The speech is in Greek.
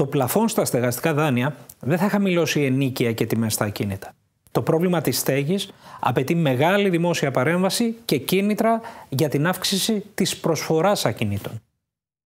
το πλαφόν στα στεγαστικά δάνεια δεν θα χαμηλώσει ενίκεια και τιμές στα ακίνητα. Το πρόβλημα της στέγης απαιτεί μεγάλη δημόσια παρέμβαση και κίνητρα για την αύξηση της προσφοράς ακινήτων.